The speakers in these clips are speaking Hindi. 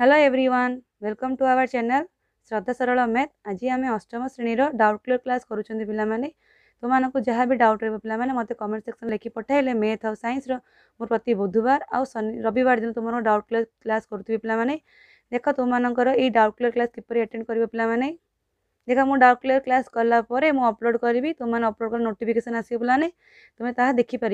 hello everyone welcome to our channel Shraddha Saral math आज आम अष्टम श्रेणीर डाउट क्लियर क्लास करुँच पे तुमको तो जहाँ भी डाउट रहा पाने मत कमेंट सेक्शन लिखी पठाइले मैथ आउ सैंस मोर प्रति बुधवार आ रविवार दिन तुम डाउट क्लियर क्लास करुवे पे देख तुमको ये डाउट क्लियर क्लास किपर अटेड करेंगे पे देखा मुझे डार्क क्लियर क्लास कलापर अपलोड करी तुम मैंने अपलोड कर आस आसाने तुम्हें ता देखिपार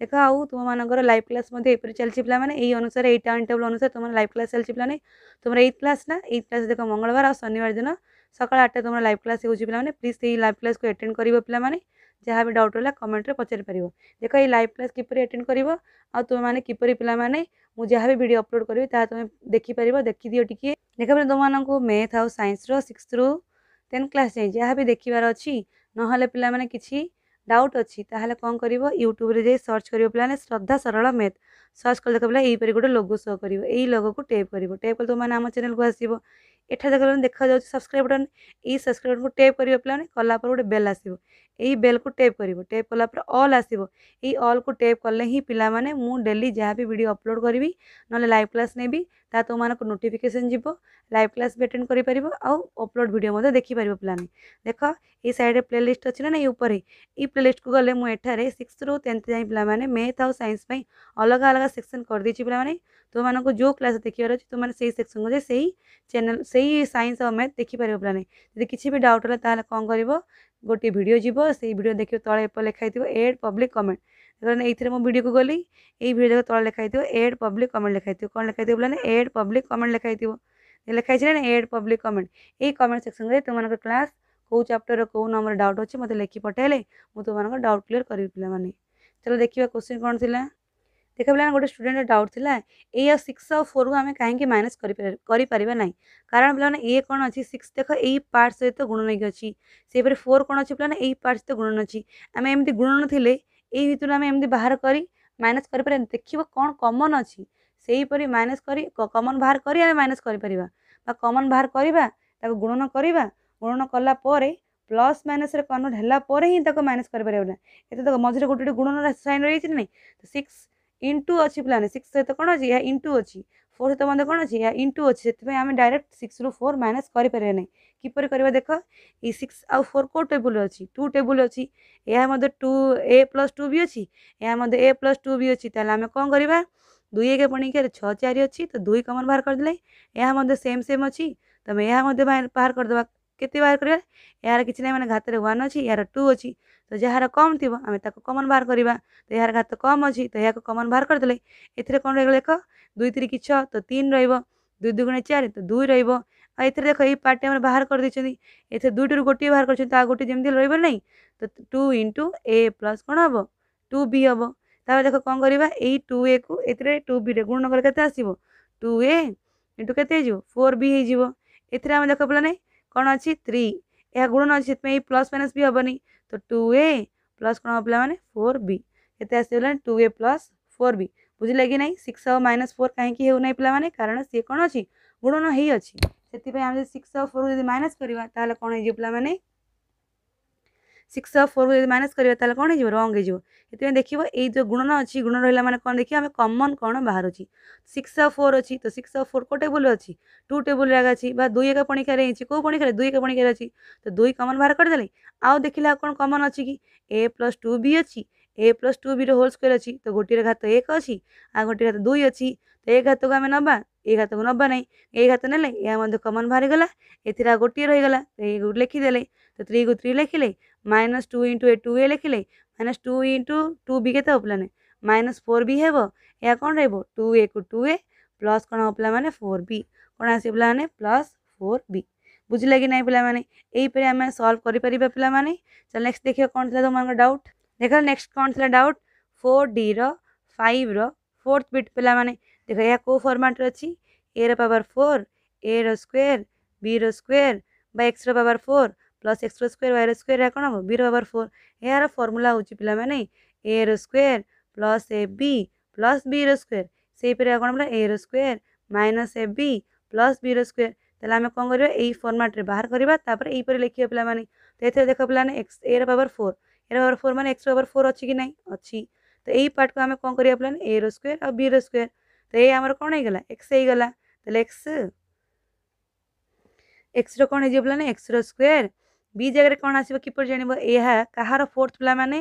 देख आउ तुम मर लाइव क्लास यहपर चलती पाने यही अनुसार यही टाइम टेबुल अनुसार तुम लाइव क्लास चलती पाने तुम्हारे एथ क्लास ना एथ क्लास देख मंगलवार और शनिवार दिन सकाल आठ तुम लाइव क्लास हो पाने प्लीज से लाइव क्लास को अटेंड कर पाने जहाँ भी डाउट होगा कमेंट में पचारिपार देख ये लाइव क्लास किपर एटेड कर आउ तुम्हें किपर पाने मुझे भी भिडियो अपलोड करी ता तुम देखिपार देखिदि टी देखा तुम मैथ आउ सैंस सिक्स रू ଦେନ୍ କ୍ଲାସ୍ ଚେଞ୍ଜ ଏହା ବି ଦେଖିବାର ଅଛି ନହେଲେ ପିଲାମାନେ କିଛି ডাউট ଅଛି ତାହେଲେ କ'ଣ କରିବ ୟୁଟ୍ୟୁବରେ ଯାଇ ସର୍ଚ୍ଚ କରିବ ପିଲାମାନେ ଶ୍ରଦ୍ଧା ସରଳ ମେଥ୍ ସର୍ଚ୍ଚ କଲେ ଦେଖିଲା ଏହିପରି ଗୋଟେ ଲୋଗୋ ସୋ କରିବ ଏଇ ଲୋଗୋକୁ ଟେପ୍ କରିବ ଟେପ୍ କଲେ ତୁମମାନେ ଆମ ଚ୍ୟାନେଲକୁ ଆସିବ ଏଠାରେ ଦେଖିଲା ଦେଖାଯାଉଛି ସବସ୍କ୍ରାଇବ୍ ବଟନ୍ ଏଇ ସବସ୍କ୍ରାଇବ୍ ବଟନ୍କୁ ଟେପ୍ କରିବ ପିଲାମାନେ କଲା ପରେ ଗୋଟେ ବେଲ୍ ଆସିବ ଏହି ବେଲ୍କୁ ଟେପ୍ କରିବ ଟେପ୍ କଲା ପରେ ଅଲ୍ ଆସିବ ଏଇ ଅଲ୍କୁ ଟେପ୍ କଲେ ହିଁ ପିଲାମାନେ ମୁଁ ଡେଲି ଯାହା ବି ଭିଡ଼ିଓ ଅପଲୋଡ଼ କରିବି ନହେଲେ ଲାଇଭ୍ କ୍ଲାସ୍ ନେବି ତାହା ତୁମମାନଙ୍କୁ ନୋଟିଫିକେସନ୍ ଯିବ ଲାଇଭ୍ କ୍ଲାସ୍ ବି ଆଟେଣ୍ଡ କରିପାରିବ ଆଉ ଅପଲୋଡ଼ ଭିଡ଼ିଓ ମଧ୍ୟ ଦେଖିପାରିବ ପିଲାମାନେ ଦେଖ ଏଇ ସାଇଡ଼୍ରେ ପ୍ଲେଲିଷ୍ଟ ଅଛି ନା ନାହିଁ ଉପରେ ଏଇ सब्जेक्ट लिस्ट को गले मुझे सिक्स रू टेन्थ जाए पे मैथ आउ सैंस अलग अलग सेक्शन कर दी पे तो मानक जो क्लास देखिए अच्छे तुमने से ही सेक्शन को जाए से ही चेल से ही सैंस और मैथ देखिपर पे जब किसी भी डाउट होगा तो कौन कर गोटे भिड जब से ही देखिए तले लिखाई थी एड पब्लिक कमेंट ये मोबाइल को गली यही भिड देखो तले लिखाई थी एड पब्लिक कमेंट लिखाई थी कौन लिखाई थी पे एड पब्लिक कमेंट लिखाई थी लिखाई थे एड पब्लिक कमेंट ये कमेंट सेक्शन में तुम्हारे क्लास କେଉଁ ଚାପ୍ଟରରେ କେଉଁ ନମ୍ବର ଡାଉଟ୍ ଅଛି ମୋତେ ଲେଖି ପଠାଇଲେ ମୁଁ ତୁମମାନଙ୍କ ଡାଉଟ୍ କ୍ଲିୟର କରିବି ପିଲାମାନେ ଚାଲ ଦେଖିବା କୋଶ୍ଚିନ୍ କ'ଣ ଥିଲା ଦେଖା ପିଲାମାନେ ଗୋଟେ ଷ୍ଟୁଡେଣ୍ଟର ଡାଉଟ୍ ଥିଲା ଏ ଆଉ ସିକ୍ସ ଆଉ ଫୋର୍କୁ ଆମେ କାହିଁକି ମାଇନସ୍ କରିପାରିବା ନାହିଁ କାରଣ ପିଲାମାନେ ଏ କ'ଣ ଅଛି ସିକ୍ସ ଦେଖ ଏଇ ପାର୍ଟ ସହିତ ଗୁଣ ନେଇକି ଅଛି ସେହିପରି ଫୋର୍ କ'ଣ ଅଛି ପିଲାମାନେ ଏଇ ପାର୍ଟ ସହିତ ଗୁଣନ ଅଛି ଆମେ ଏମିତି ଗୁଣନ ଥିଲେ ଏଇ ଭିତରୁ ଆମେ ଏମିତି ବାହାର କରି ମାଇନସ୍ କରିପାରିବା ଦେଖିବ କ'ଣ କମନ୍ ଅଛି ସେହିପରି ମାଇନସ୍ କରି କମନ୍ ବାହାର କରି ଆମେ ମାଇନସ୍ କରିପାରିବା বা কমন বাহার করা তাকে গুণন করা ଗୁଣନ କଲା ପରେ ପ୍ଲସ୍ ମାଇନସ୍ରେ କନଭର୍ଟ ହେଲା ପରେ ହିଁ ତାକୁ ମାଇନସ୍ କରିପାରିବ ନା ଏତେ ତ ମଝିରେ ଗୋଟେ ଗୋଟେ ଗୁଣନ ସାଇନ୍ ରହିଯାଇଛି ନା ନାହିଁ ତ ସିକ୍ସ ଇଣ୍ଟୁ ଅଛି ପ୍ଲାନ୍ ସିକ୍ସ ସହିତ କ'ଣ ଅଛି ଏହା ଇଣ୍ଟୁ ଅଛି ଫୋର୍ ସହିତ ମଧ୍ୟ କ'ଣ ଅଛି ଏହା ଇଣ୍ଟୁ ଅଛି ସେଥିପାଇଁ ଆମେ ଡାଇରେକ୍ଟ ସିକ୍ସରୁ ଫୋର୍ ମାଇନସ୍ କରିପାରିବା ନାହିଁ କିପରି କରିବା ଦେଖ ଏଇ ସିକ୍ସ ଆଉ ଫୋର୍ କେଉଁ ଟେବୁଲ୍ ଅଛି ଟୁ ଟେବୁଲ୍ ଅଛି ଏହା ମଧ୍ୟ two A plus two B ଅଛି ଏହା ମଧ୍ୟ ଏ ପ୍ଲସ୍ ଟୁ ବି ଅଛି ତାହେଲେ ଆମେ କ'ଣ କରିବା ଦୁଇ ଏକ ପଣିକିଆରେ ଛଅ ଚାରି ଅଛି ତ ଦୁଇ କମନ୍ ବାହାର କରିଦେଲେ ଏହା ମଧ୍ୟ ସେମ୍ ସେମ୍ ଅଛି ତମେ ଏହା ମଧ୍ୟ ବାହାର କରିଦେବା କେତେ ବାହାର କରିବା ଏହାର କିଛି ନାହିଁ ମାନେ ଘାତରେ ୱାନ୍ ଅଛି ଏହାର ଟୁ ଅଛି ତ ଯାହାର କମ୍ ଥିବ ଆମେ ତାକୁ କମନ୍ ବାହାର କରିବା ତ ଏହାର ଘାତ କମ୍ ଅଛି ତ ଏହାକୁ କମନ୍ ବାହାର କରିଦେଲେ ଏଥିରେ କ'ଣ ରହିଗଲା ଦେଖ ଦୁଇ ତିରିକି ଛଅ ତ ତିନି ରହିବ ଦୁଇ ଦୁଗୁଣେ ଚାରି ତ ଦୁଇ ରହିବ ଆଉ ଏଥିରେ ଦେଖ ଏଇ ପାର୍ଟଟି ଆମର ବାହାର କରିଦେଇଛନ୍ତି ଏଥିରେ ଦୁଇଟିରୁ ଗୋଟିଏ ବାହାର କରିଛନ୍ତି ଆଉ ଗୋଟିଏ ଯେମିତି ରହିବ ନାହିଁ ତ ଟୁ ଇଣ୍ଟୁ ଏ ପ୍ଲସ୍ କ'ଣ ହେବ ଟୁ ବି ହେବ ତାପରେ ଦେଖ କ'ଣ କରିବା ଏଇ ଟୁ ଏକୁ ଏଥିରେ ଟୁ ବିରେ ଗୁଣନ କଲେ କେତେ ଆସିବ ଟୁ ଏ ଇଣ୍ଟୁ କେତେ ହେଇଯିବ ଫୋର୍ ବି ହେଇଯିବ ଏଥିରେ ଆମେ ଦେଖ ପିଲା ନାହିଁ କ'ଣ ଅଛି ଥ୍ରୀ ଏହା ଗୁଣ ଅଛି ସେଥିପାଇଁ ଏଇ ପ୍ଲସ୍ ମାଇନସ୍ ବି ହେବନି ତ ଟୁ ଏ ପ୍ଲସ୍ କ'ଣ ହେବ ପିଲାମାନେ ଫୋର୍ ବି କେତେ ଆସିଗଲାଣି two A plus four B ବୁଝିଲା କି ନାହିଁ ସିକ୍ସ ଆଉ ମାଇନସ୍ ଫୋର୍ କାହିଁକି ହେଉନାହିଁ ପିଲାମାନେ କାରଣ ସିଏ କ'ଣ ଅଛି ଗୁଣନ ହେଇ ଅଛି ସେଥିପାଇଁ ଆମେ ଯଦି ସିକ୍ସ ଆଉ ଫୋର୍ ଯଦି ମାଇନସ୍ କରିବା ତାହେଲେ କ'ଣ ହେଇଯିବ ପିଲାମାନେ সিক্স অফ ফোরକୁ ଯଦି ମାଇନସ୍ କରିବା ତାହେଲେ କ'ଣ ହେଇଯିବ ରଙ୍ଗ ହେଇଯିବ ସେଥିପାଇଁ ଦେଖିବ ଏଇ ଯେଉଁ ଗୁଣନ ଅଛି ଗୁଣ ରହିଲା ମାନେ କ'ଣ ଦେଖିବା ଆମେ କମନ୍ କ'ଣ ବାହାରୁଛି ସିକ୍ସ ଅଫ୍ ଫୋର୍ ଅଛି ତ ସିକ୍ସ ଅଫ୍ ଫୋର୍ କେଉଁ ଟେବୁଲ୍ ଅଛି ଟୁ ଟେବୁଲ୍ ଜାଗା ଅଛି ବା ଦୁଇ ଏକା ପଣିକାରେ ହେଇଛି କେଉଁ ପଣିକାରେ ଦୁଇ ଏକା ପଣିକାରେ ଅଛି ତ ଦୁଇ କମନ୍ ବାହାର କରିଦେଲେ ଆଉ ଦେଖିଲେ ଆଉ କ'ଣ କମନ୍ ଅଛି କି ଏ ପ୍ଲସ୍ ଟୁ ବି ଅଛି ଏ ପ୍ଲସ୍ ଟୁ ବିର ହୋଲ୍ ସ୍କୋୟାର୍ ଅଛି ତ ଗୋଟିଏର ଘାତ ଏକ ଅଛି ଆଉ ଗୋଟିଏ ଘାତ ଦୁଇ ଅଛି ତ ଏ ଘାତକୁ ଆମେ ନେବା ଏ ଘାତକୁ ନେବା ନାହିଁ ଏ ଘାତ ନେଲେ ଏହା ମଧ୍ୟ କମନ୍ ବାହାରିଗଲା ଏଥିରେ ଆଉ ଗୋଟିଏ ରହିଗଲା ତ ଏ ଲେଖିଦେଲେ तो थ्री को थ्री लिखिले minus two into A two A लिखिले minus two into two B के पाने माइनस फोर बी हेब या कौन रहा टू ए को टू ए प्लस कौन हो पाला मैंने फोर बी कौन आस पा प्लस फोर बी बुझला कि नहीं पाला यहीपर आम सल्व कर पाने चल नेक्स्ट देखिए कौन थी तुम डाउट देख नेक्स्ट कौन थी डाउट फोर डी रईव रोर्थ बिट पे देख यह कौ फर्माट अच्छी ए रवर फोर ए रोयर बी रोयर बा एक्स रवर फोर ପ୍ଲସ୍ ଏକ୍ସର ସ୍କୋୟାର ୱାଇର ସ୍କୋୟାର କ'ଣ ହେବ ବିର ଓଭର ଫୋର୍ ଏହାର ଫର୍ମୁଲା ହେଉଛି ପିଲାମାନେ ଏର square plus A B plus ବିର ସ୍କୋୟାର ସେହିପରି ଆଉ କ'ଣ ପିଲା ଏର square minus A B plus ବିର ସ୍କୋୟାର ତାହେଲେ ଆମେ କ'ଣ କରିବା ଏଇ ଫର୍ମାଟ୍ରେ ବାହାର କରିବା ତାପରେ ଏଇପରି ଲେଖିବା ପିଲାମାନେ ତ ଏଥିରେ ଦେଖ ପିଲାମାନେ ଏକ୍ସ ଏର ପାୱାର ଫୋର୍ ଏର ପାୱାର ଫୋର୍ ମାନେ ଏକ୍ସର ପାୱାର ଫୋର୍ ଅଛି କି ନାହିଁ ଅଛି ତ ଏଇ ପାର୍ଟକୁ ଆମେ କ'ଣ କରିବା ପିଲାମାନେ ଏର ସ୍କୋୟାର ଆଉ ବିର ସ୍କୋୟାର ତ ଏ ଆମର କ'ଣ ହେଇଗଲା ଏକ୍ସ ହେଇଗଲା ତାହେଲେ ଏକ୍ସ ଏକ୍ସର କ'ଣ ହେଇଯିବ ପିଲାମାନେ ଏକ୍ସର ସ୍କୋୟାର बी जगार कौन आस किपर जानवे यह कहार फोर्थ पिला मैंने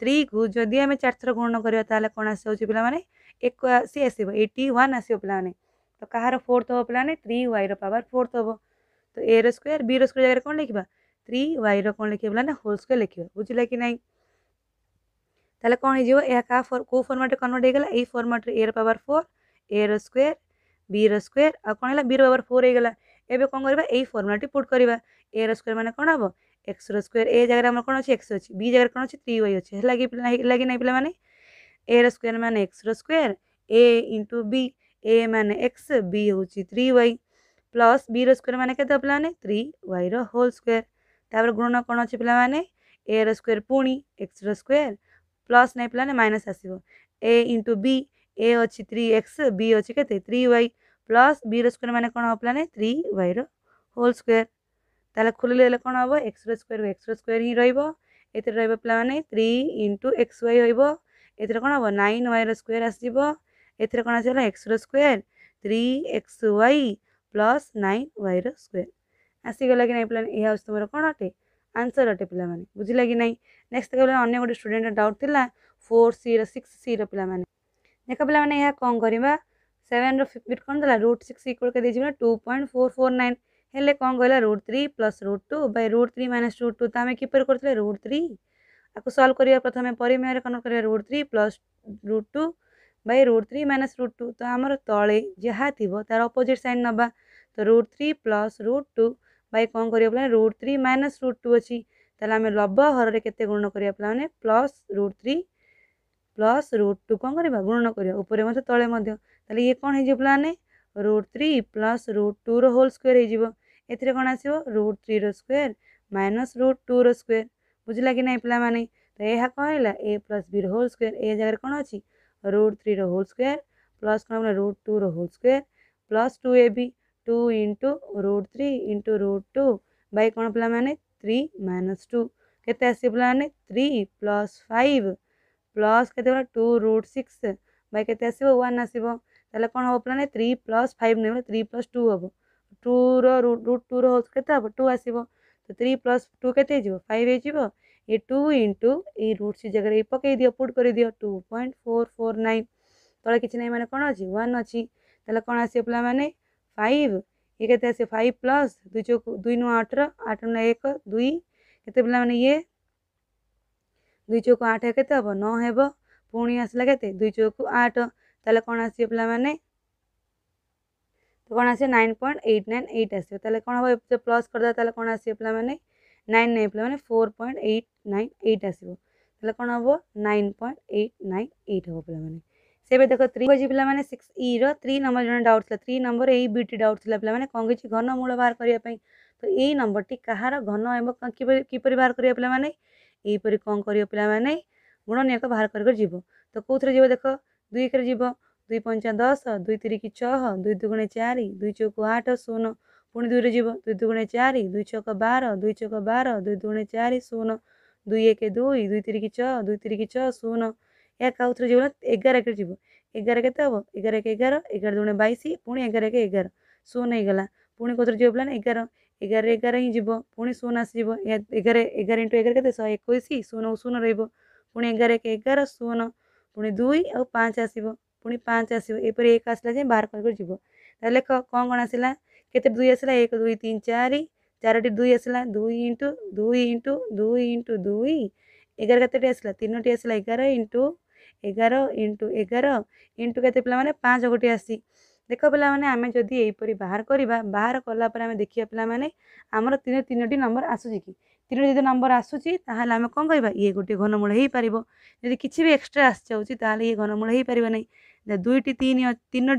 थ्री को जदि आम चार गुण करवा कौन आस पाने एक सी आस वन आसो पाने तो कह फोर्थ हम पाने थ्री वाई रवर फोर्थ हे तो ए रोयर बी रोयर जगह कौन लिखा थ्री वाई रण लिखे पाने होल स्कोय लिखा बुझला कि नाई तेल कौन हो कौ फर्माट कनवर्ट होगा यही फर्माट ए रवर फोर ए रोयर बी रोयर आ कौन है बी रवर फोर होगा एवं कौन करवा यही फर्मुलाटी पुट करवा ଏ ର ସ୍କୋୟାର ମାନେ କ'ଣ ହେବ ଏକ୍ସର ସ୍କୋୟାର ଏ ଜାଗାରେ ଆମର କ'ଣ ଅଛି ଏକ୍ସ ଅଛି ବି ଜାଗାରେ କ'ଣ ଅଛି ଥ୍ରୀ ୱାଇ ଅଛି ହେଲା କି ହେଲା କି ନାହିଁ ପିଲାମାନେ ଏ ର ସ୍କୋୟାର ମାନେ ଏକ୍ସର ସ୍କୋୟାର ଏ ଇଣ୍ଟୁ ବି ଏ ମାନେ ଏକ୍ସ ବି ହେଉଛି ଥ୍ରୀ ୱାଇ ପ୍ଲସ୍ ବିର ସ୍କୋୟାର ମାନେ କେତେ ପିଲାମାନେ ଥ୍ରୀ ୱାଇର ହୋଲ୍ ସ୍କୋୟାର ତାପରେ ଗୁଣନ କ'ଣ ଅଛି ପିଲାମାନେ ଏର ସ୍କୋୟାର ପୁଣି ଏକ୍ସର ସ୍କୋୟାର ପ୍ଲସ୍ ନାହିଁ ପିଲାମାନେ ମାଇନସ୍ ଆସିବ ଏ ଇଣ୍ଟୁ ବି ଏ ଅଛି ଥ୍ରୀ ଏକ୍ସ ବି ଅଛି କେତେ ଥ୍ରୀ ୱାଇ ପ୍ଲସ୍ ବିର ସ୍କୋୟାର ମାନେ କ'ଣ ହେବ ପିଲାମାନେ ଥ୍ରୀ ୱାଇର ହୋଲ୍ ସ୍କୋୟାର ତାହେଲେ ଖୋଲିଲେ କ'ଣ ହେବ ଏକ୍ସର ସ୍କୋୟାରକୁ ଏକ୍ସର ସ୍କୋୟାର ହିଁ ରହିବ ଏଥିରେ ରହିବ ପିଲାମାନେ ଥ୍ରୀ ଇଣ୍ଟୁ ଏକ୍ସ ୱାଇ ରହିବ ଏଥିରେ କ'ଣ ହେବ ନାଇନ୍ ୱାଇର ସ୍କୋୟାର ଆସିଯିବ ଏଥିରେ କ'ଣ ଆସିଗଲା ଏକ୍ସର square three X Y plus nine ୱାଇର ସ୍କୋୟାର ଆସିଗଲା କି ନାହିଁ ପିଲାମାନେ ଏହା ହେଉଛି ତୁମର କ'ଣ ଅଟେ ଆନ୍ସର୍ ଅଟେ ପିଲାମାନେ ବୁଝିଲା କି ନାହିଁ ନେକ୍ସଟ କହିଲେ ଅନ୍ୟ ଗୋଟେ ଷ୍ଟୁଡେଣ୍ଟର ଡାଉଟ୍ ଥିଲା ଫୋର୍ ସିର ସିକ୍ସ ସିର ପିଲାମାନେ ଦେଖ ପିଲାମାନେ ଏହା କ'ଣ କରିବା ସେଭେନ୍ର ଫିଫ୍ଥ କ'ଣ ଥିଲା ରୁଟ୍ ସିକ୍ସ ଇକ୍ୱାଲ୍ କରି ଦେଇଛି two point four four nine हेल्ले कौन कहला root three plus root two by root three minus root two तो आम किपर कर रुट थ्री आपको सल्व कर प्रथम परिमेयर कौन कर root three plus root two by root three minus root two तो आम तले जहाँ थी तार अपोजिट सैन ना तो root three plus root two by कौन कर root three minus root two अच्छी तेल आम लब हर के गुण करवा पाला plus root three plus root two कौन कर गुण कर तले ये कौन हो root three plus root two whole square होगा एथेरे कौन आसो रुट थ्री रोयर माइनस रुट टू रोयर बुझला कि नहीं पे मैंने तो यह कहला ए प्लस बी रोल स्क् जगह कौन अच्छी root three whole square plus कौन root two whole square plus two A B two into root three into root two by कौन पे मैंने थ्री माइनस टू के आस मैंने थ्री प्लस फाइव प्लस के टू रुट सिक्स बै के आसान आसवे कौन हम पे थ्री प्लस फाइव नहीं थ्री प्लस टू हम टू रुट टूर हो कब टू आस थ्री प्लस टू के फाइव हो टू इंटु ये रुट्स जगह ये पकई दि पुट कर दि two point four four nine तले कि ना मैंने कौन अच्छी वन अच्छी कौन आस पा मैंने फाइव ये आस फाइव प्लस दुई चौ दुई नौ आठ आठ नौ एक दुई के पा मैंने ये दुई चौक आठ के नौ पुणी आसला के दुई चौक आठ तेल तो कौन आस पा मैंने तो कौन आस nine point eight nine eight आसो तेल कौन हम से प्लस करदे तो कौन आस पाला नाइन नाइन पाला four point eight nine eight आस तेल कौन हम nine point eight nine eight हम पाला से देख थ्री कहे पे मैंने सिक्स इ री नंबर जो डाउट था three number A B T doubt था पे मैंने कौन कहे घन मूल बाहर करने तो ये नंबर टी कह घन किपर बाहर करेंगे पे मैंने यहीपर कौन कर पे मैंने गुणनीयक बाहर कर तो देख दुई कर दुई पंचा दस दुई तीरिक छः दुई दुगुणे चार दुई चौक आठ शून पुणि दुई जीव दुई दुगुणे चार दुई छक बार दुई छक बार दुई दुगुणे चार शून दुई एक दुई दुई तीरिक छः दुई की छः शून एक आउ थे जीव एगार एक जीव एगार के हम एगार एक एगार एगार दुगुणे बैश पुणी एगार एक एगार शून होगा पुणी कौन जीव पाला एगार एगार एगार ही जीव पुणी शून आसीब एगार एगार इंटु एगार के शह एक शून शून रोज एगार एक एगार शून पुणी दुई आँच आसो ପୁଣି ପାଞ୍ଚ ଆସିବ ଏପରି ଏକ ଆସିଲା ଯେ ବାହାର କରିକି ଯିବ ତାହେଲେ କ'ଣ କ'ଣ ଆସିଲା କେତେ ଦୁଇ ଆସିଲା ଏକ ଦୁଇ ତିନି ଚାରି ଚାରୋଟି ଦୁଇ ଆସିଲା ଦୁଇ ଇଣ୍ଟୁ ଦୁଇ ଇଣ୍ଟୁ ଦୁଇ ଇଣ୍ଟୁ ଦୁଇ ଏଗାର କେତେଟି ଆସିଲା ତିନୋଟି ଆସିଲା ଏଗାର ଇଣ୍ଟୁ ଏଗାର ଇଣ୍ଟୁ ଏଗାର ଇଣ୍ଟୁ କେତେ ପିଲାମାନେ ପାଞ୍ଚ ଗୋଟି ଆସିଛି ଦେଖ ପିଲାମାନେ ଆମେ ଯଦି ଏହିପରି ବାହାର କରିବା ବାହାର କଲା ପରେ ଆମେ ଦେଖିବା ପିଲାମାନେ ଆମର ତିନି ତିନୋଟି ନମ୍ବର ଆସୁଛି କି तीन जो नंबर आसूल आम कौन कह ये गोटे घनमूल हो पार जब किसी भी एक्सट्रा आसे ये घनमूल हो पार ना दुईट तीन तीन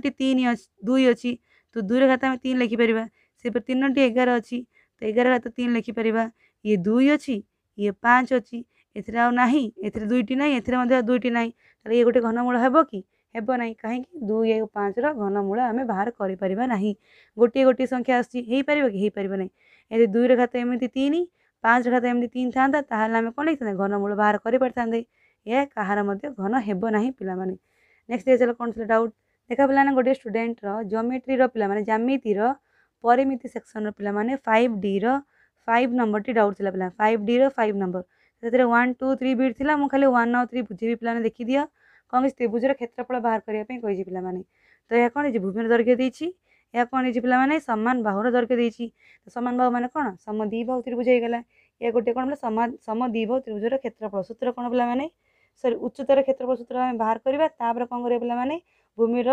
दुई अच्छी तो दुई रहा आम तीन लिखिपर से तीनो एगार अच्छी तो एगार घात तीन लिखिपर ये दुई अच्छी ये पाँच अच्छी एथेर आई दुईट ना ए दुईट ना ये गोटे घनमूल हे कि हेब ना कहीं दुई आ पाँच रनमूल आम बाहर करें गोटे गोटे संख्या आसपर कि पार ना ये दुईर घात तीन ପାଞ୍ଚ ରେଖା ତ ଏମିତି ତିନି ଥାନ୍ତା ତାହେଲେ ଆମେ କ'ଣ ଲେଖିଥାନ୍ତେ ଘନ ମୂଳ ବାହାର କରିପାରିଥାନ୍ତେ ଏହା କାହାର ମଧ୍ୟ ଘନ ହେବ ନାହିଁ ପିଲାମାନେ ନେକ୍ସଟ ହେଇଥିଲା କ'ଣ ଥିଲା ଡାଉଟ୍ ଦେଖା ପିଲାମାନେ ଗୋଟିଏ ଷ୍ଟୁଡେଣ୍ଟର ଜୋମେଟ୍ରିର ପିଲାମାନେ ଜ୍ୟାମିତିର ପରିମିତି ସେକ୍ସନର ପିଲାମାନେ ଫାଇଭ୍ ଡିର ଫାଇଭ୍ ନମ୍ବରଟି ଡାଉଟ୍ ଥିଲା ପିଲା ଫାଇଭ୍ ଡିର ଫାଇଭ୍ ନମ୍ବର ସେଥିରେ ୱାନ୍ ଟୁ ଥ୍ରୀ ବିଟ୍ ଥିଲା ମୁଁ ଖାଲି ୱାନ୍ ଆଉ ଥ୍ରୀ ବୁଝିବି ପିଲାମାନେ ଦେଖିଦିଅ କ'ଣ କିଛି ତ୍ରିଭୁଜର କ୍ଷେତ୍ରଫଳ ବାହାର କରିବା ପାଇଁ କହିଛି ପିଲାମାନେ ତ ଏହା କ'ଣ ହେଇଛି ଭୂମିର ଦୈର୍ଘ୍ୟ ଦେଇଛି ଏହା କ'ଣ ହେଇଛି ପିଲାମାନେ ସମାନ ବାହୁର ଦରକାର ଦେଇଛି ସମାନ ବାହୁ ମାନେ କ'ଣ ସମ ଦ୍ୱିବାହୁ ତ୍ରିଭୁଜ ହେଇଗଲା ଏହା ଗୋଟିଏ କ'ଣ ବୋଲେ ସମ ସମ ଦ୍ୱିବାହୁ ତ୍ରିଭୁଜର କ୍ଷେତ୍ରଫଳ ସୂତ୍ର କ'ଣ ପିଲାମାନେ ସରି ଉଚ୍ଚତର କ୍ଷେତ୍ରଫଳ ସୂତ୍ର ଆମେ ବାହାର କରିବା ତାପରେ କ'ଣ କରିବା ପିଲାମାନେ ଭୂମିର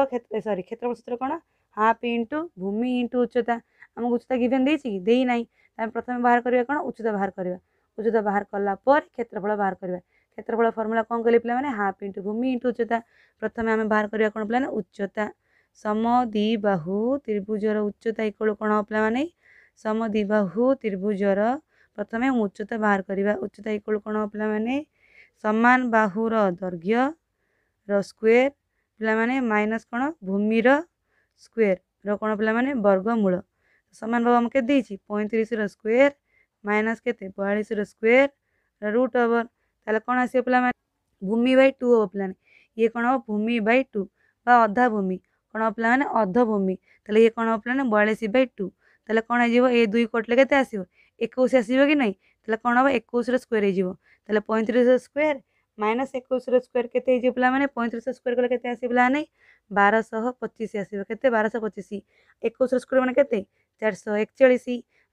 ସରି କ୍ଷେତ୍ରଫଳ ସୂତ୍ର କ'ଣ ହାଫ୍ ଇଣ୍ଟୁ ଭୂମି ଇଣ୍ଟୁ ଉଚ୍ଚତା ଆମକୁ ଉଚ୍ଚତା ଗିଭେନ୍ ଦେଇଛି କି ଦେଇନାହିଁ ଆମେ ପ୍ରଥମେ ବାହାର କରିବା କ'ଣ ଉଚ୍ଚତା ବାହାର କରିବା ଉଚ୍ଚତା ବାହାର କଲା ପରେ କ୍ଷେତ୍ରଫଳ ବାହାର କରିବା କ୍ଷେତ୍ରଫଳ ଫର୍ମୁଲା କ'ଣ କହିଲେ ପିଲାମାନେ ହାଫ୍ ଇଣ୍ଟୁ ଭୂମି ଇଣ୍ଟୁ ଉଚ୍ଚତା ପ୍ରଥମେ ଆମେ ବାହାର କରିବା କ'ଣ ପିଲାମାନେ ଉଚ୍ଚତା ସମଦିବାହୁ ତ୍ରିଭୁଜର ଉଚ୍ଚତା ଇକ୍ୱାଲ୍ କ'ଣ ହେବ ପିଲାମାନେ ସମଦିବାହୁ ତ୍ରିଭୁଜର ପ୍ରଥମେ ଉଚ୍ଚତା ବାହାର କରିବା ଉଚ୍ଚତା ଇକ୍ୱାଲ୍ କ'ଣ ହେବ ପିଲାମାନେ ସମାନ ବାହୁର ଦୈର୍ଘ୍ୟର ସ୍କୋୟାର୍ ପିଲାମାନେ ମାଇନସ୍ କ'ଣ ଭୂମିର ସ୍କୋୟାର୍ର କ'ଣ ପିଲାମାନେ ବର୍ଗମୂଳ ସମାନ ବାହୁ ଆମକୁ କେତେ ଦେଇଛି ପଇଁତିରିଶର ସ୍କୋୟାର୍ ମାଇନସ୍ କେତେ ବୟାଳିଶର ସ୍କୋୟାର୍ର ରୁଟ୍ ଓଭର୍ ତାହେଲେ କ'ଣ ଆସିବ ପିଲାମାନେ ଭୂମି ବାଇ ଟୁ ହେବ ପିଲାମାନେ ଇଏ କ'ଣ ହେବ ଭୂମି ବାଇ ଟୁ ବା ଅଧା ଭୂମି କ'ଣ ହେବ ପିଲାମାନେ ଅର୍ଦ୍ଧଭୂମି ତାହେଲେ ଇଏ କ'ଣ ହେବ ପିଲାମାନେ ବୟାଳିଶ ବାଇ ଟୁ ତାହେଲେ କ'ଣ ହେଇଯିବ ଏ ଦୁଇ କୋଟିଲେ କେତେ ଆସିବ ଏକୋଇଶ ଆସିବ କି ନାହିଁ ତାହେଲେ କ'ଣ ହେବ ଏକୋଇଶର ସ୍କୋୟାର ହେଇଯିବ ତାହେଲେ ପଇଁତିରିଶ ସ୍କୋୟାର ମାଇନସ୍ ଏକୋଇଶର ସ୍କୋୟାର କେତେ ହେଇଯିବ ପିଲାମାନେ ପଇଁତିରିଶ ସ୍କୋୟାର କଲେ କେତେ ଆସିବ ପିଲାମାନେ ବାରଶହ ପଚିଶ ଆସିବ କେତେ ବାରଶହ ପଚିଶ ଏକୋଇଶର ସ୍କୋୟାର ମାନେ କେତେ ଚାରିଶହ ଏକଚାଳିଶ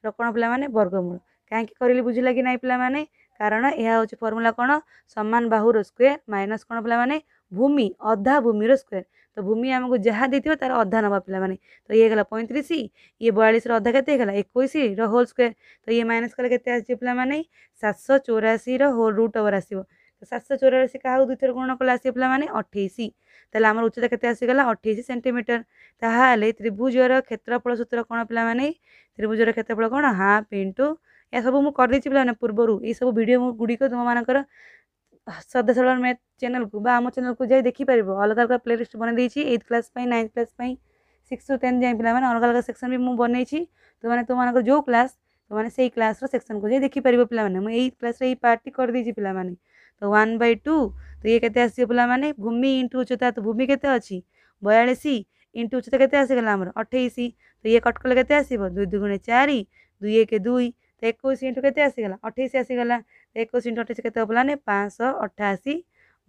ର କ'ଣ ପିଲାମାନେ ବର୍ଗମୂଳ କାହିଁକି କରିଲି ବୁଝିଲା କି ନାହିଁ ପିଲାମାନେ କାରଣ ଏହା ହେଉଛି ଫର୍ମୁଲା କ'ଣ ସମାନ ବାହୁର ସ୍କୋୟାର ମାଇନସ୍ କ'ଣ ପିଲାମାନେ ଭୂମି ଅଧା ଭୂମିର ସ୍କୋୟାର তো ভূমি আমাকে ଯାହା ଦେଇଥିବ ତାର ଅଧା ନେବା ପିଲାମାନେ ତ ଇଏ ହେଇଗଲା ପଇଁତିରିଶ ଇଏ ବୟାଳିଶର ଅଧା କେତେ ହେଇଗଲା ଏକୋଇଶର ହୋଲ୍ ସ୍କୋୟାର୍ ତ ଇଏ ମାଇନସ୍ କଲେ କେତେ ଆସିବ ପିଲାମାନେ ସାତଶହ ଚଉରାଅଶୀର ହୋଲ୍ ରୁଟ୍ ଓଭର୍ ଆସିବ ତ ସାତଶହ ଚଉରାଅଶୀ କାହାକୁ ଦୁଇଥର ଗୁଣ କଲେ ଆସିବ ପିଲାମାନେ ଅଠେଇଶ ତାହେଲେ ଆମର ଉଚ୍ଚତା କେତେ ଆସିଗଲା ଅଠେଇଶ ସେଣ୍ଟିମିଟର ତାହେଲେ ତ୍ରିଭୁଜର କ୍ଷେତ୍ରଫଳ ସୂତ୍ର କ'ଣ ପିଲାମାନେ ତ୍ରିଭୁଜର କ୍ଷେତ୍ରଫଳ କ'ଣ ହାଫ୍ ଇଣ୍ଟୁ ଏସବୁ ମୁଁ କରିଦେଇଛି ପିଲାମାନେ ପୂର୍ବରୁ ଏଇସବୁ ଭିଡ଼ିଓ ମୁଁ ଗୁଡ଼ିକ ତୁମମାନଙ୍କର सदा सल मैथ चेल को चेल को जाए देखिपर अलग अलग playlist eighth class ninth class six to ten जाए पे अलग अलग सेक्शन भी मुझे बनई तुम्हें तुम्हारे जो क्लास तुमने से क्लास सेक्शन को जाए देखिपर पे मुझ क्लास पार्ट टी कर पे तो वन बै टू तो ये के पाने भूमि इंटू उच्चता तो भूमि के बयालीस इंटू उच्चता के अठाईस तो ये कट कले के आस दुई दुगुणे चार दुई एक दुई तो एक इंटू के अठाई आसगला ଏକୋଇଶ ଇଣ୍ଟୁ ଅଠେଇଶ କେତେ ପଡ଼ିଲା ନା ପାଞ୍ଚଶହ ଅଠାଅଶୀ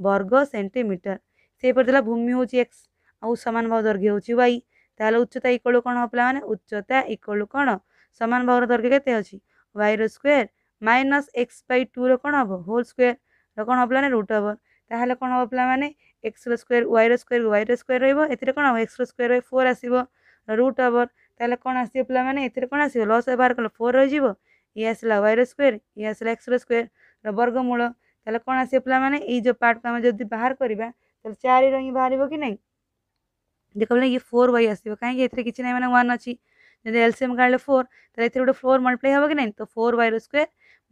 ବର୍ଗ ସେଣ୍ଟିମିଟର ସେହିପରି ଦେଲା ଭୂମି ହେଉଛି ଏକ୍ସ ଆଉ ସମାନ ଭାବ ଦୈର୍ଘ୍ୟ ହେଉଛି ୱାଇ ତାହେଲେ ଉଚ୍ଚତା ଇକୋଳୁ କ'ଣ ହେବ ପିଲାମାନେ ଉଚ୍ଚତା ଇକୋଳୁ କ'ଣ ସମାନ ଭାବର ଦୈର୍ଘ୍ୟ କେତେ ଅଛି ୱାଇର ସ୍କୋୟାର ମାଇନସ୍ ଏକ୍ସ ବାଇ ଟୁର କ'ଣ ହେବ ହୋଲ୍ ସ୍କୋୟାରର କ'ଣ ହେବ ପିଲାମାନେ ରୁଟ୍ ଓଭର ତାହେଲେ କ'ଣ ହେବ ପିଲାମାନେ ଏକ୍ସର ସ୍କୋୟାର ୱାଇର ସ୍କୋୟାର ୱାଇର ସ୍କୋୟାର ରହିବ ଏଥିରେ କ'ଣ ହେବ ଏକ୍ସର ସ୍କୋୟାର ବାଇ ଫୋର୍ ଆସିବ ରୁଟ୍ ଓଭର ତାହେଲେ କ'ଣ ଆସିବ ପିଲାମାନେ ଏଥିରେ କ'ଣ ଆସିବ ଲସ୍ ବାହାର କଲେ ଫୋର୍ ରହିଯିବ ଇଏ ଆସିଲା ୱାଇର ସ୍କୋୟାର ଇଏ ଆସିଲା ଏକ୍ସର ସ୍କୋୟାର ବର୍ଗମୂଳ ତାହେଲେ କ'ଣ ଆସିବ ପିଲାମାନେ ଏଇ ଯେଉଁ ପାର୍ଟକୁ ଆମେ ଯଦି ବାହାର କରିବା ତାହେଲେ ଚାରିର ହିଁ ବାହାରିବ କି ନାହିଁ ଦେଖିଲେ ଇଏ ଫୋର୍ ୱାଇ ଆସିବ କାହିଁକି ଏଥିରେ କିଛି ନାହିଁ ମାନେ ୱାନ୍ ଅଛି ଯଦି ଏଲ୍ସିଏମ୍ କାଢ଼ିଲେ ଫୋର୍ ତାହେଲେ ଏଥିରେ ଗୋଟେ ଫୋର୍ ମଲ୍ଟିପ୍ଲାଏ ହେବ କି ନାହିଁ ତ ଫୋର୍ ୱାଇର ସ୍କୋୟାର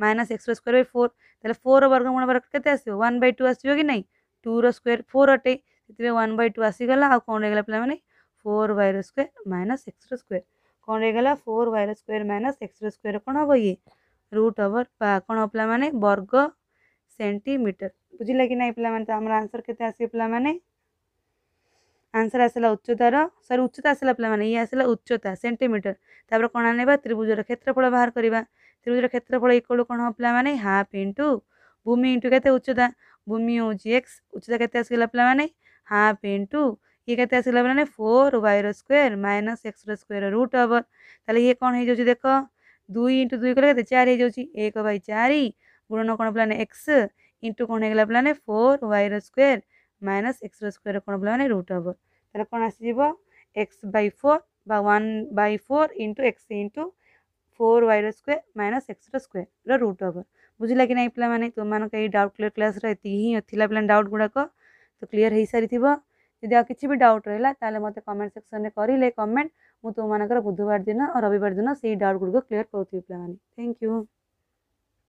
ମାଇନସ୍ ଏକ୍ସର ସ୍କୋୟାର ବାଇ ଫୋର୍ ତାହେଲେ ଫୋର୍ର ବର୍ଗମୂଳ ବର୍ଗ କେତେ ଆସିବ ୱାନ୍ ବାଇ ଟୁ ଆସିବ କି ନାହିଁ ଟୁର ସ୍କୋୟାର ଫୋର୍ ଅଟେ ସେଥିପାଇଁ ୱାନ୍ ବାଇ ଟୁ ଆସିଗଲା ଆଉ କ'ଣ ହେଇଗଲା ପିଲାମାନେ ଫୋର୍ ୱାଇର ସ୍କୋୟାର ମାଇନସ୍ ଏକ୍ସର ସ୍କୋୟାର କ'ଣ ହେଇଗଲା ଫୋର୍ ୱାଇର ସ୍କୋୟାର ମାଇନସ୍ ଏକ୍ସର ସ୍କୋୟାର କ'ଣ ହେବ ଇଏ रुट ओवर पा पाला मैंने वर्ग सेंटीमीटर बुझे कि ना पाने तो आम आंसर के पाने आंसर आसला उच्चतार सरी उच्चता आसला पाला ये आसला उच्चता सेंटीमीटर तापर कौन आने त्रिभुजर क्षेत्रफल बाहर करवा त्रिभुज क्षेत्रफल इक्वल कौन पाला मैंने हाफ इंटू भूमि इंटू के उच्चता भूमि हूँ एक्स उच्चता के पाला हाफ इंटू ये के आसगला मैंने फोर वाइर square minus X square root over तेल ये कौन हो देख দুই ইন্টু দুই কলে কেতে চারি হয়ে এক বাই চারি গুণন কোণ পিলানে এক্স ইন্টু কোণ হয়ে গেল পিলানে ফোর ওয়াইর স্কোয়ার মাইনাস এক্সর স্কোয়ার কোণ পিলানে রুট হব তাহলে কোণ আসিব এক্স বাই ফোর বা one by four into X into four ওয়াইর স্কোয়ার মাইনাস এক্সর স্কোয়ারর রুট হব বুঝিলা কি নাই পিলামানে তোমাମାନଙ୍କ ଏଇ ଡାଉଟ୍ କ୍ଲିୟର୍ କ୍ଲାସ୍ର ଏତିକି ହିଁ ଥିଲା ପିଲାମାନେ ଡାଉଟ୍ ଗୁଡ଼ାକ ତ କ୍ଲିଅର୍ ହୋଇସାରିଥିବ ଯଦି ଆଉ କିଛି ବି ଡାଉଟ୍ ରହିଲା ତାହେଲେ ମୋତେ କମେଣ୍ଟ ସେକ୍ସନ୍ରେ କରିଲେ କମେଣ୍ଟ હું તમારા ઘરે બુધવાર દિન રવિવાર દિન સી ડાર્ક ગુડગો ક્લિયર કરતી પ્લાન થેન્ક યુ